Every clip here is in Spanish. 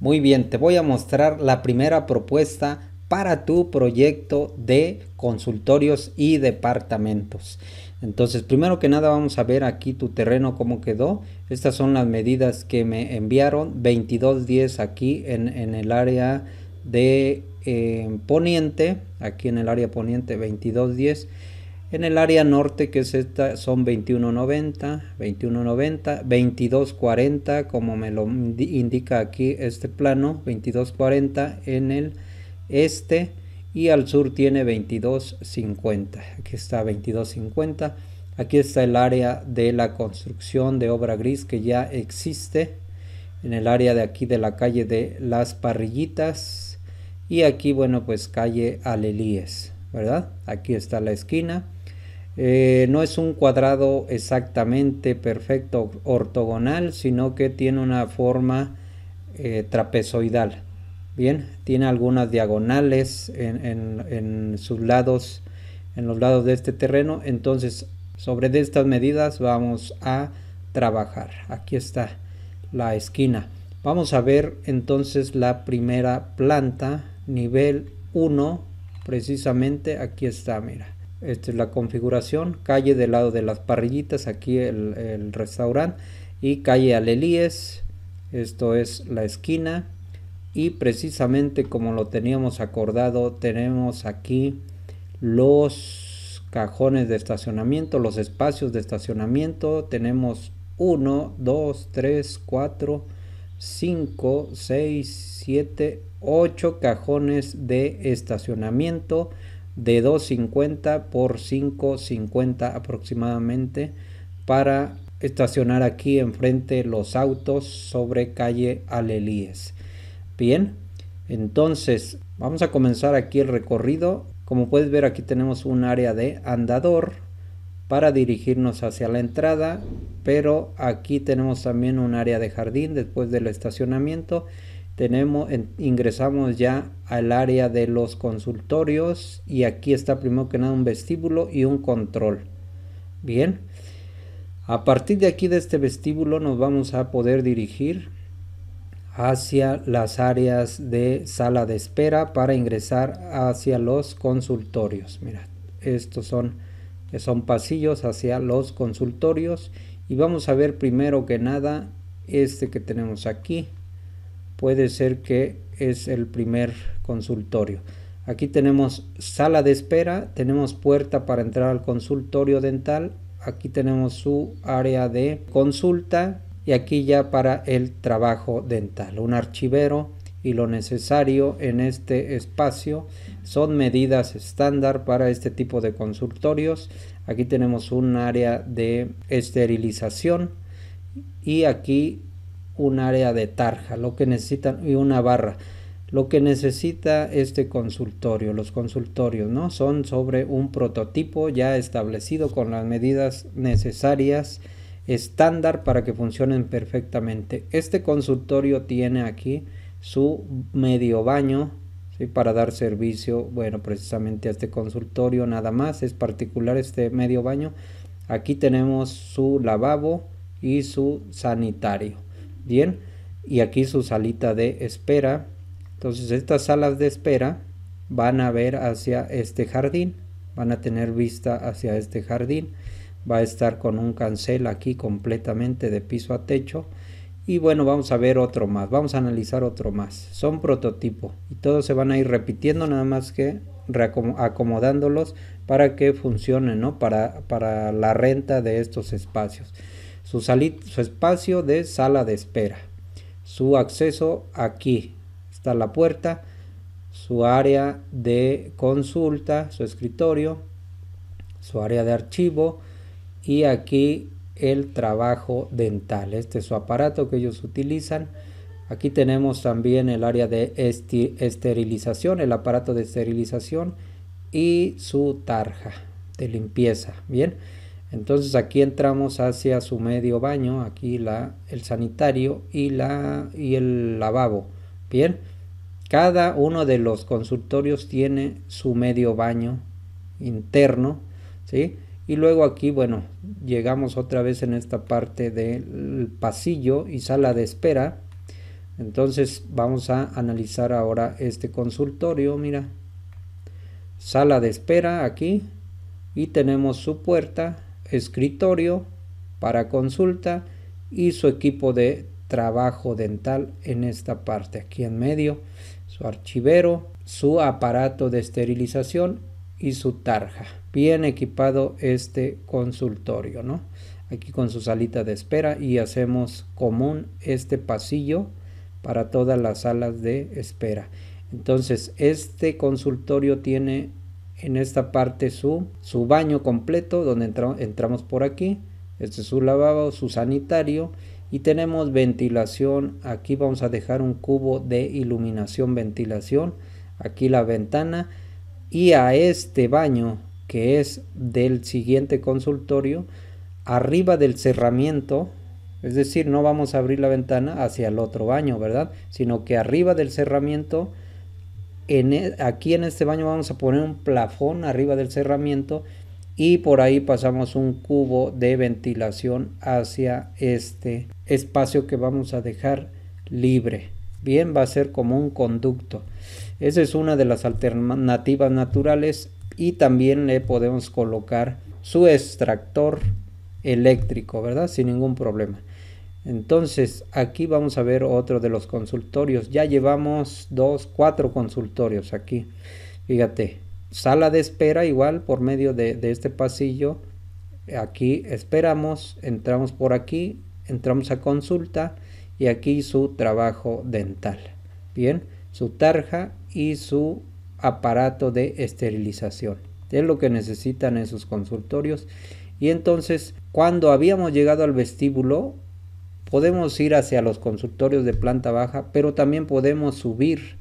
Muy bien, te voy a mostrar la primera propuesta para tu proyecto de consultorios y departamentos. Entonces, primero que nada vamos a ver aquí tu terreno cómo quedó. Estas son las medidas que me enviaron. 2210 aquí en, el área de eh, poniente. Aquí en el área poniente 2210. En el área norte, que es esta, son 21.90, 21.90, 22.40, como me lo indica aquí este plano, 22.40 en el este y al sur tiene 22.50. Aquí está 22.50. Aquí está el área de la construcción de obra gris que ya existe en el área de aquí de la calle de las parrillitas y aquí bueno pues calle Alelíes, ¿verdad? Aquí está la esquina eh, no es un cuadrado exactamente perfecto ortogonal, sino que tiene una forma eh, trapezoidal. Bien, tiene algunas diagonales en, sus lados, en los lados de este terreno. Entonces, sobre estas medidas vamos a trabajar. Aquí está la esquina. Vamos a ver entonces la primera planta, nivel 1, precisamente aquí está, mira. Esta es la configuración, calle del lado de las parrillitas, aquí el, el restaurante, y calle Alelíes, esto es la esquina, y precisamente como lo teníamos acordado, tenemos aquí los cajones de estacionamiento, los espacios de estacionamiento, tenemos 1, 2, 3, 4, 5, 6, 7, 8 cajones de estacionamiento de 2.50 por 5.50 aproximadamente para estacionar aquí enfrente los autos sobre calle Alelíes. Bien, entonces vamos a comenzar aquí el recorrido. Como puedes ver aquí tenemos un área de andador para dirigirnos hacia la entrada, pero aquí tenemos también un área de jardín después del estacionamiento tenemos, ingresamos ya al área de los consultorios y aquí está primero que nada un vestíbulo y un control. Bien, a partir de aquí de este vestíbulo nos vamos a poder dirigir hacia las áreas de sala de espera para ingresar hacia los consultorios. Mira, estos son, son pasillos hacia los consultorios y vamos a ver primero que nada este que tenemos aquí puede ser que es el primer consultorio. Aquí tenemos sala de espera, tenemos puerta para entrar al consultorio dental, aquí tenemos su área de consulta y aquí ya para el trabajo dental, un archivero y lo necesario en este espacio son medidas estándar para este tipo de consultorios. Aquí tenemos un área de esterilización y aquí un área de tarja, lo que necesitan y una barra. Lo que necesita este consultorio, los consultorios, ¿no? Son sobre un prototipo ya establecido con las medidas necesarias estándar para que funcionen perfectamente. Este consultorio tiene aquí su medio baño ¿sí? para dar servicio, bueno, precisamente a este consultorio nada más, es particular este medio baño. Aquí tenemos su lavabo y su sanitario. Bien, y aquí su salita de espera. Entonces estas salas de espera van a ver hacia este jardín, van a tener vista hacia este jardín. Va a estar con un cancel aquí completamente de piso a techo. Y bueno, vamos a ver otro más, vamos a analizar otro más. Son prototipo y todos se van a ir repitiendo nada más que acomodándolos para que funcionen, ¿no? Para, para la renta de estos espacios su, espacio de sala de espera, su acceso aquí, está la puerta, su área de consulta, su escritorio, su área de archivo y aquí el trabajo dental. Este es su aparato que ellos utilizan. Aquí tenemos también el área de esterilización, el aparato de esterilización y su tarja de limpieza. Bien. Entonces aquí entramos hacia su medio baño, aquí la, el sanitario y, la, y el lavabo. Bien, cada uno de los consultorios tiene su medio baño interno, ¿sí? Y luego aquí, bueno, llegamos otra vez en esta parte del pasillo y sala de espera. Entonces vamos a analizar ahora este consultorio, mira. Sala de espera aquí y tenemos su puerta escritorio para consulta y su equipo de trabajo dental en esta parte aquí en medio, su archivero, su aparato de esterilización y su tarja. Bien equipado este consultorio, ¿no? Aquí con su salita de espera y hacemos común este pasillo para todas las salas de espera. Entonces, este consultorio tiene en esta parte su, su baño completo donde entramos por aquí. Este es su lavabo, su sanitario y tenemos ventilación. Aquí vamos a dejar un cubo de iluminación, ventilación. Aquí la ventana y a este baño que es del siguiente consultorio, arriba del cerramiento, es decir, no vamos a abrir la ventana hacia el otro baño, ¿verdad? Sino que arriba del cerramiento e, aquí en este baño vamos a poner un plafón arriba del cerramiento y por ahí pasamos un cubo de ventilación hacia este espacio que vamos a dejar libre. Bien, va a ser como un conducto. Esa es una de las alternativas naturales y también le podemos colocar su extractor eléctrico, ¿verdad? Sin ningún problema. Entonces, aquí vamos a ver otro de los consultorios. Ya llevamos dos, cuatro consultorios aquí. Fíjate, sala de espera igual por medio de, este pasillo. Aquí esperamos, entramos por aquí, entramos a consulta y aquí su trabajo dental. Bien, su tarja y su aparato de esterilización. Es lo que necesitan esos consultorios. Y entonces, cuando habíamos llegado al vestíbulo, Podemos ir hacia los consultorios de planta baja, pero también podemos subir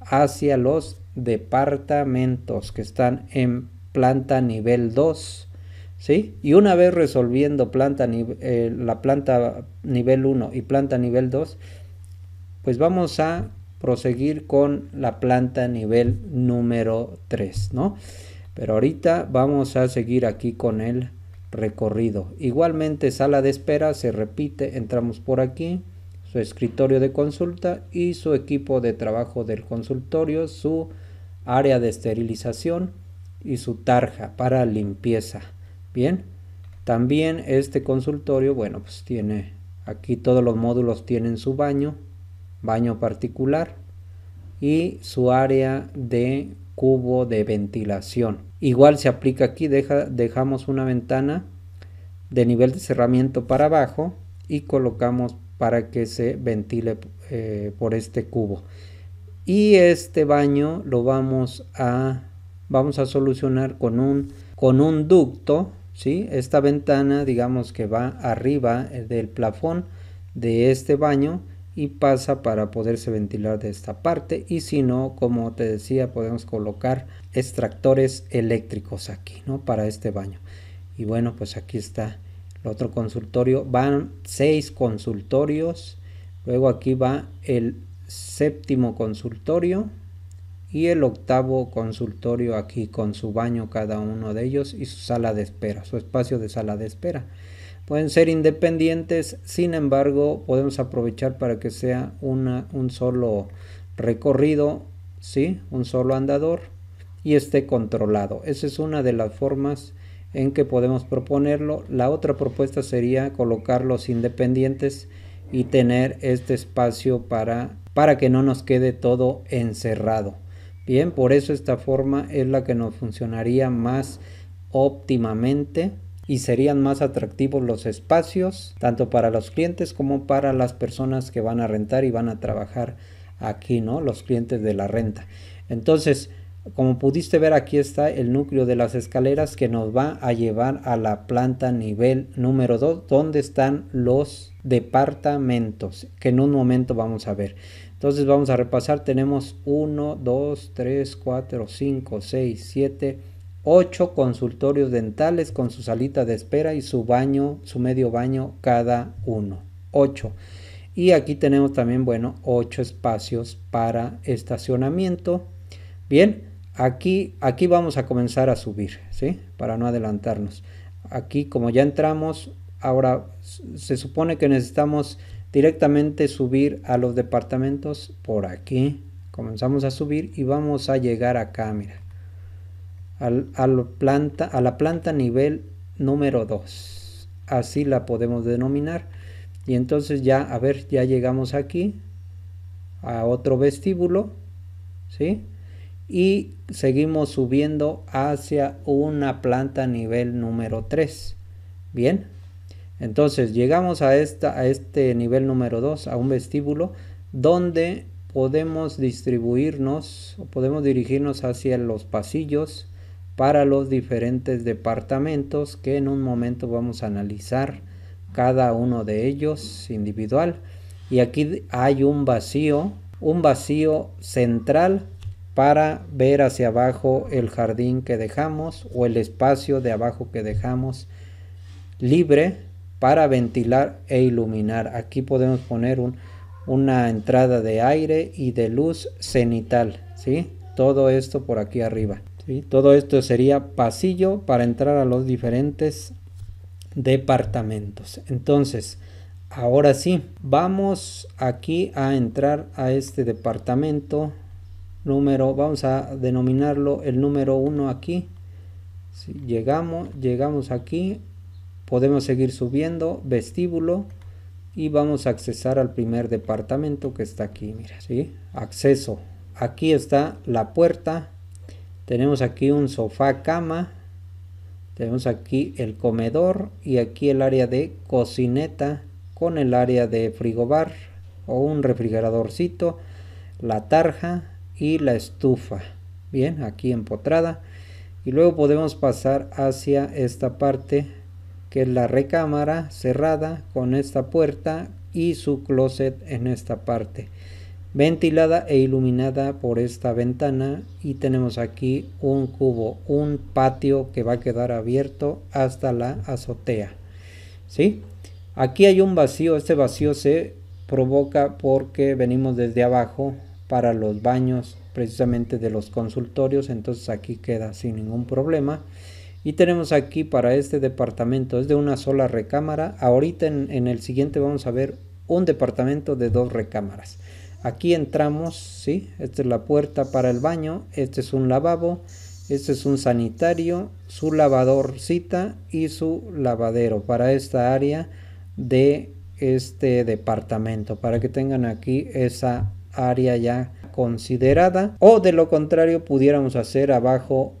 hacia los departamentos que están en planta nivel 2. ¿sí? Y una vez resolviendo planta, eh, la planta nivel 1 y planta nivel 2, pues vamos a proseguir con la planta nivel número 3, ¿no? Pero ahorita vamos a seguir aquí con el recorrido. Igualmente, sala de espera se repite, entramos por aquí, su escritorio de consulta y su equipo de trabajo del consultorio, su área de esterilización y su tarja para limpieza. Bien, también este consultorio, bueno, pues tiene aquí todos los módulos tienen su baño, baño particular y su área de cubo de ventilación. Igual se aplica aquí, deja, dejamos una ventana de nivel de cerramiento para abajo y colocamos para que se ventile eh, por este cubo. Y este baño lo vamos a, vamos a solucionar con un, con un ducto, ¿sí? Esta ventana digamos que va arriba eh, del plafón de este baño y pasa para poderse ventilar de esta parte y si no como te decía podemos colocar extractores eléctricos aquí no para este baño y bueno pues aquí está el otro consultorio van seis consultorios luego aquí va el séptimo consultorio y el octavo consultorio aquí con su baño cada uno de ellos y su sala de espera su espacio de sala de espera Pueden ser independientes, sin embargo, podemos aprovechar para que sea un solo recorrido, ¿sí? un solo andador y esté controlado. Esa es una de las formas en que podemos proponerlo. La otra propuesta sería colocarlos independientes y tener este espacio para, para que no nos quede todo encerrado. Bien, por eso esta forma es la que nos funcionaría más óptimamente y serían más atractivos los espacios, tanto para los clientes como para las personas que van a rentar y van a trabajar aquí, ¿no? Los clientes de la renta. Entonces, como pudiste ver, aquí está el núcleo de las escaleras que nos va a llevar a la planta nivel número 2, donde están los departamentos, que en un momento vamos a ver. Entonces vamos a repasar, tenemos 1, 2, 3, 4, 5, 6, 7, ocho consultorios dentales con su salita de espera y su baño, su medio baño cada uno. ocho Y aquí tenemos también, bueno, ocho espacios para estacionamiento. Bien, aquí, aquí vamos a comenzar a subir, ¿sí? Para no adelantarnos. Aquí como ya entramos, ahora se supone que necesitamos directamente subir a los departamentos por aquí. Comenzamos a subir y vamos a llegar acá, mira a, la planta, a la planta nivel número 2. Así la podemos denominar. Y entonces ya, a ver, ya llegamos aquí a otro vestíbulo, ¿sí? Y seguimos subiendo hacia una planta nivel número 3. Bien, entonces llegamos a, esta, a este nivel número 2, a un vestíbulo, donde podemos distribuirnos o podemos dirigirnos hacia los pasillos, para los diferentes departamentos que en un momento vamos a analizar cada uno de ellos individual. Y aquí hay un vacío, un vacío central para ver hacia abajo el jardín que dejamos o el espacio de abajo que dejamos libre para ventilar e iluminar. Aquí podemos poner un, una entrada de aire y de luz cenital, ¿sí? Todo esto por aquí arriba. Todo esto sería pasillo para entrar a los diferentes departamentos. Entonces, ahora sí, vamos aquí a entrar a este departamento número, vamos a denominarlo el número 1 aquí. llegamos, llegamos aquí, podemos seguir subiendo, vestíbulo y vamos a accesar al primer departamento que está aquí, mira, ¿sí? Acceso. Aquí está la puerta tenemos aquí un sofá cama. Tenemos aquí el comedor y aquí el área de cocineta con el área de frigobar o un refrigeradorcito, la tarja y la estufa. Bien, aquí empotrada. Y luego podemos pasar hacia esta parte que es la recámara cerrada con esta puerta y su closet en esta parte ventilada e iluminada por esta ventana y tenemos aquí un cubo, un patio que va a quedar abierto hasta la azotea. ¿Sí? Aquí hay un vacío, este vacío se provoca porque venimos desde abajo para los baños precisamente de los consultorios, entonces aquí queda sin ningún problema. Y tenemos aquí para este departamento, es de una sola recámara, ahorita en el siguiente vamos a ver un departamento de dos recámaras. Aquí entramos, ¿sí? Esta es la puerta para el baño, este es un lavabo, este es un sanitario, su lavadorcita y su lavadero para esta área de este departamento, para que tengan aquí esa área ya considerada o de lo contrario pudiéramos hacer abajo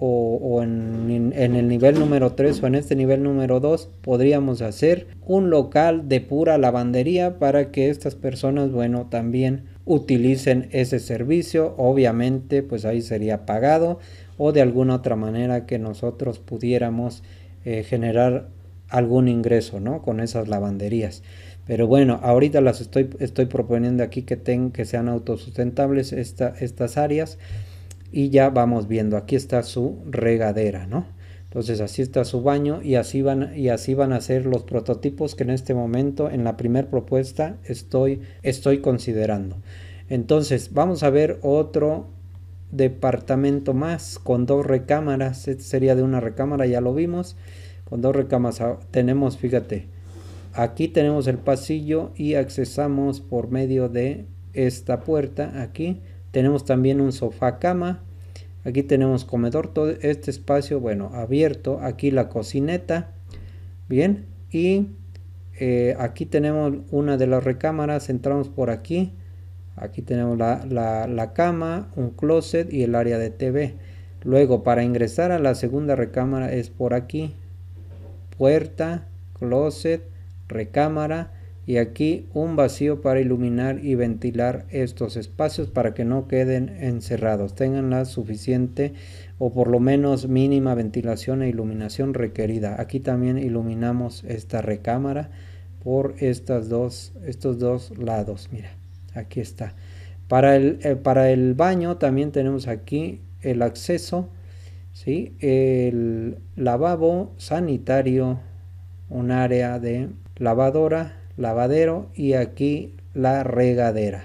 o, en, el nivel número 3 o en este nivel número 2 podríamos hacer un local de pura lavandería para que estas personas bueno también utilicen ese servicio obviamente pues ahí sería pagado o de alguna otra manera que nosotros pudiéramos eh, generar algún ingreso no con esas lavanderías pero bueno, ahorita las estoy, estoy proponiendo aquí que, tengan que sean autosustentables estas áreas y ya vamos viendo, aquí está su regadera, ¿no? Entonces así está su baño y así van, y así van a ser los prototipos que en este momento en la primera propuesta estoy, estoy considerando. Entonces vamos a ver otro departamento más con dos recámaras, este sería de una recámara, ya lo vimos, con dos recámaras ah, tenemos, fíjate, aquí tenemos el pasillo y accesamos por medio de esta puerta aquí tenemos también un sofá cama. Aquí tenemos comedor, todo este espacio, bueno, abierto. Aquí la cocineta. Bien, y eh, aquí tenemos una de las recámaras. Entramos por aquí. Aquí tenemos la cama, un closet y el área de TV. Luego, para ingresar a la segunda recámara es por aquí. Puerta, closet, recámara y aquí un vacío para iluminar y ventilar estos espacios para que no queden encerrados, tengan la suficiente o por lo menos mínima ventilación e iluminación requerida. Aquí también iluminamos esta recámara por estas dos, estos dos lados, mira, aquí está. Para el, eh, para el baño también tenemos aquí el acceso, ¿sí? el lavabo sanitario, un área de lavadora, lavadero y aquí la regadera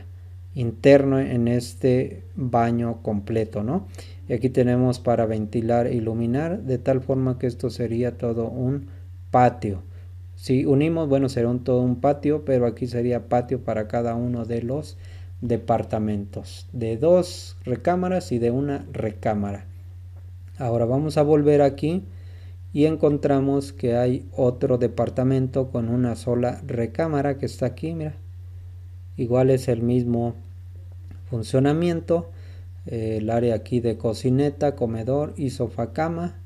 interno en este baño completo, ¿no? Y aquí tenemos para ventilar, e iluminar, de tal forma que esto sería todo un patio. Si unimos, bueno, será todo un patio, pero aquí sería patio para cada uno de los departamentos, de dos recámaras y de una recámara. Ahora vamos a volver aquí y encontramos que hay otro departamento con una sola recámara que está aquí, mira. Igual es el mismo funcionamiento, el área aquí de cocineta, comedor y sofá cama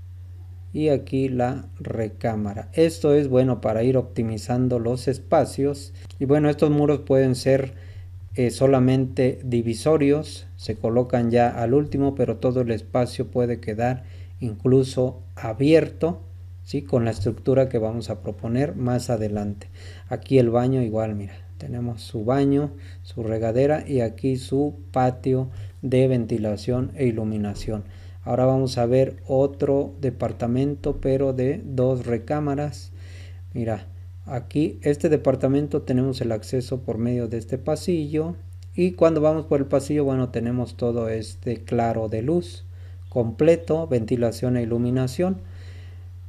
y aquí la recámara. Esto es bueno para ir optimizando los espacios y bueno, estos muros pueden ser eh, solamente divisorios, se colocan ya al último, pero todo el espacio puede quedar incluso abierto, ¿sí? con la estructura que vamos a proponer más adelante. Aquí el baño igual, mira, tenemos su baño, su regadera y aquí su patio de ventilación e iluminación. Ahora vamos a ver otro departamento, pero de dos recámaras. Mira, aquí este departamento tenemos el acceso por medio de este pasillo. Y cuando vamos por el pasillo, bueno, tenemos todo este claro de luz completo, ventilación e iluminación,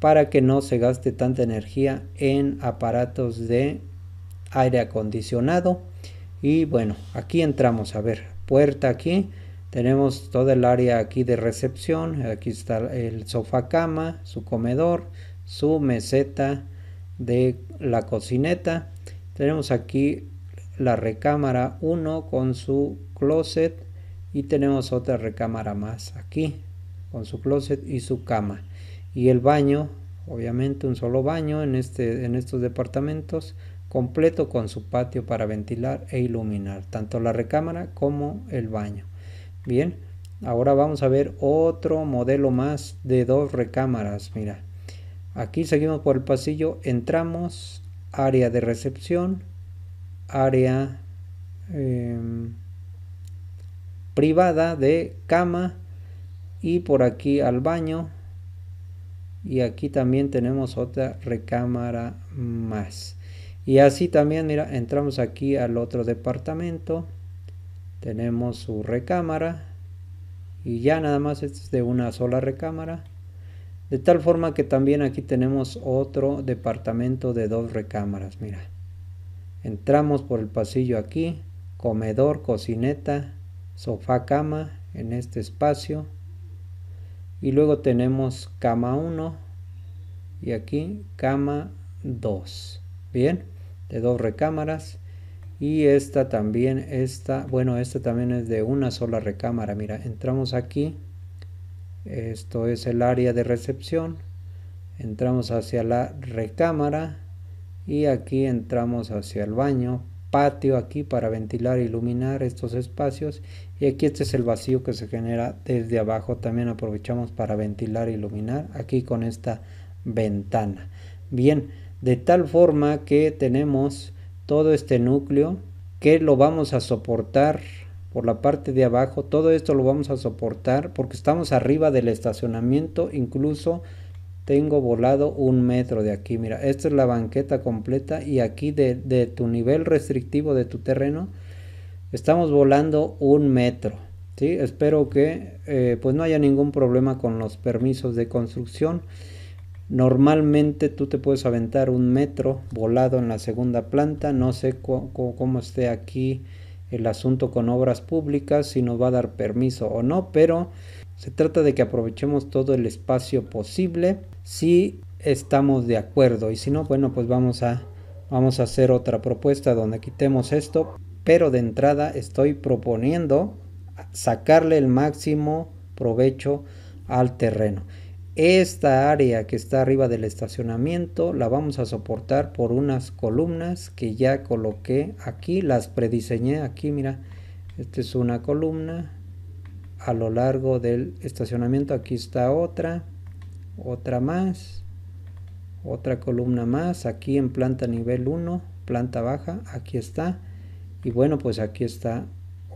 para que no se gaste tanta energía en aparatos de aire acondicionado. Y bueno, aquí entramos, a ver, puerta aquí, tenemos todo el área aquí de recepción, aquí está el sofá cama, su comedor, su meseta de la cocineta. Tenemos aquí la recámara 1 con su closet y tenemos otra recámara más aquí con su closet y su cama. Y el baño, obviamente un solo baño en, este, en estos departamentos, completo con su patio para ventilar e iluminar, tanto la recámara como el baño. Bien, ahora vamos a ver otro modelo más de dos recámaras, mira. Aquí seguimos por el pasillo, entramos, área de recepción, área em, privada de cama, y por aquí al baño y aquí también tenemos otra recámara más y así también mira entramos aquí al otro departamento tenemos su recámara y ya nada más este es de una sola recámara de tal forma que también aquí tenemos otro departamento de dos recámaras mira entramos por el pasillo aquí comedor cocineta sofá cama en este espacio y luego tenemos cama 1 y aquí cama 2. Bien, de dos recámaras. Y esta también, esta, bueno, esta también es de una sola recámara. Mira, entramos aquí. Esto es el área de recepción. Entramos hacia la recámara y aquí entramos hacia el baño patio aquí para ventilar e iluminar estos espacios y aquí este es el vacío que se genera desde abajo también aprovechamos para ventilar e iluminar aquí con esta ventana bien de tal forma que tenemos todo este núcleo que lo vamos a soportar por la parte de abajo todo esto lo vamos a soportar porque estamos arriba del estacionamiento incluso tengo volado un metro de aquí. Mira, esta es la banqueta completa y aquí de, tu nivel restrictivo de tu terreno estamos volando un metro. ¿sí? Espero que eh, pues no haya ningún problema con los permisos de construcción. Normalmente tú te puedes aventar un metro volado en la segunda planta. No sé cómo esté aquí el asunto con obras públicas, si nos va a dar permiso o no, pero se trata de que aprovechemos todo el espacio posible si estamos de acuerdo y si no, bueno, pues vamos a, vamos a hacer otra propuesta donde quitemos esto, pero de entrada estoy proponiendo sacarle el máximo provecho al terreno. Esta área que está arriba del estacionamiento la vamos a soportar por unas columnas que ya coloqué aquí, las prediseñé aquí, mira, esta es una columna a lo largo del estacionamiento, aquí está otra, otra más, otra columna más, aquí en planta nivel 1, planta baja, aquí está, y bueno, pues aquí está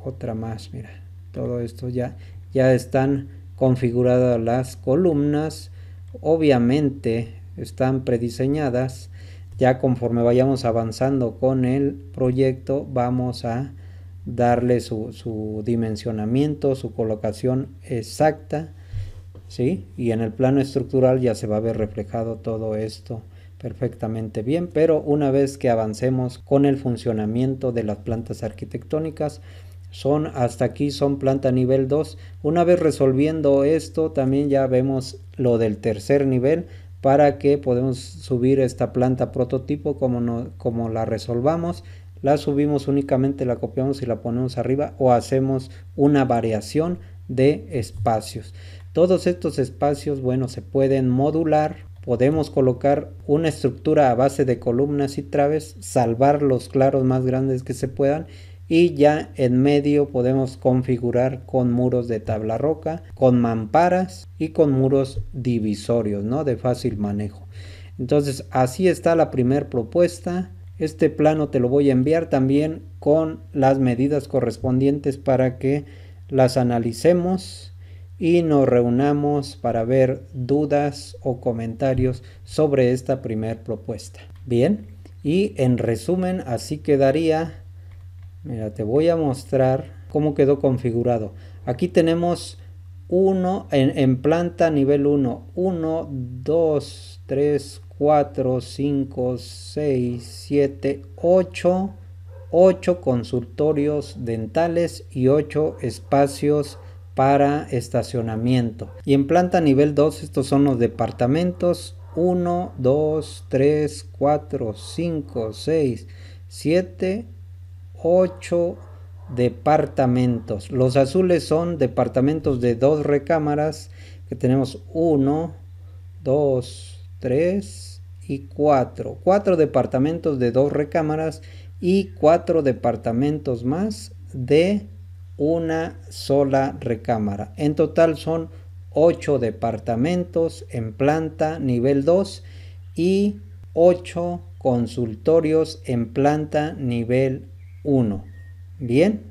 otra más, mira, todo esto ya, ya están configuradas las columnas, obviamente están prediseñadas, ya conforme vayamos avanzando con el proyecto vamos a darle su, su dimensionamiento, su colocación exacta, ¿sí? Y en el plano estructural ya se va a ver reflejado todo esto perfectamente bien, pero una vez que avancemos con el funcionamiento de las plantas arquitectónicas, son hasta aquí son planta nivel 2. Una vez resolviendo esto, también ya vemos lo del tercer nivel para que podemos subir esta planta prototipo como, como la resolvamos. La subimos únicamente, la copiamos y la ponemos arriba o hacemos una variación de espacios. Todos estos espacios, bueno, se pueden modular podemos colocar una estructura a base de columnas y traves, salvar los claros más grandes que se puedan y ya en medio podemos configurar con muros de tabla roca, con mamparas y con muros divisorios, ¿no? De fácil manejo. Entonces, así está la primer propuesta. Este plano te lo voy a enviar también con las medidas correspondientes para que las analicemos y nos reunamos para ver dudas o comentarios sobre esta primer propuesta. Bien, y en resumen así quedaría, mira, te voy a mostrar cómo quedó configurado. Aquí tenemos uno en, en, planta nivel 1, 1, 2, 3, 4, 5, 6, 7, 8, 8 consultorios dentales y 8 espacios para estacionamiento. Y en planta nivel 2 estos son los departamentos 1, 2, 3, 4, 5, 6, 7, 8 departamentos. Los azules son departamentos de dos recámaras que tenemos 1, 2, 3 y 4. 4 departamentos de dos recámaras y 4 departamentos más de una sola recámara. En total son 8 departamentos en planta nivel 2 y 8 consultorios en planta nivel 1. Bien,